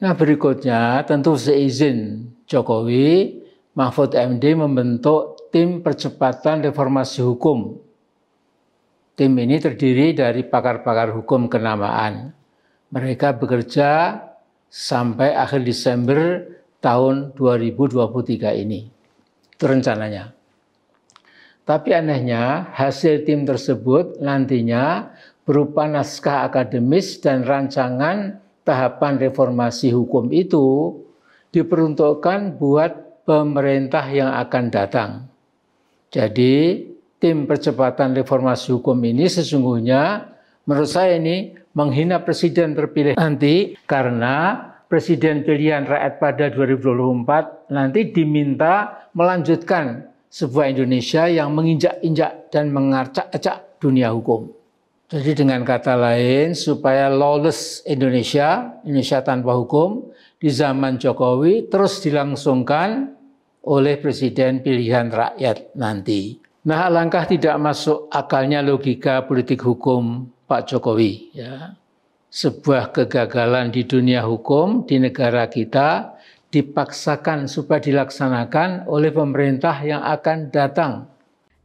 Nah berikutnya tentu seizin Jokowi, Mahfud MD membentuk tim percepatan reformasi hukum. Tim ini terdiri dari pakar-pakar hukum kenamaan. Mereka bekerja sampai akhir Desember tahun 2023 ini. Itu rencananya. Tapi anehnya hasil tim tersebut nantinya berupa naskah akademis dan rancangan tahapan reformasi hukum itu diperuntukkan buat pemerintah yang akan datang. Jadi tim percepatan reformasi hukum ini sesungguhnya menurut saya ini menghina presiden terpilih nanti karena presiden pilihan rakyat pada 2024 nanti diminta melanjutkan sebuah Indonesia yang menginjak-injak dan mengacak-acak dunia hukum. Jadi dengan kata lain, supaya lawless Indonesia, Indonesia tanpa hukum, di zaman Jokowi terus dilangsungkan oleh Presiden pilihan rakyat nanti. Nah langkah tidak masuk akalnya logika politik hukum Pak Jokowi. Ya. Sebuah kegagalan di dunia hukum di negara kita dipaksakan supaya dilaksanakan oleh pemerintah yang akan datang.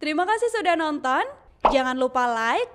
Terima kasih sudah nonton. Jangan lupa like,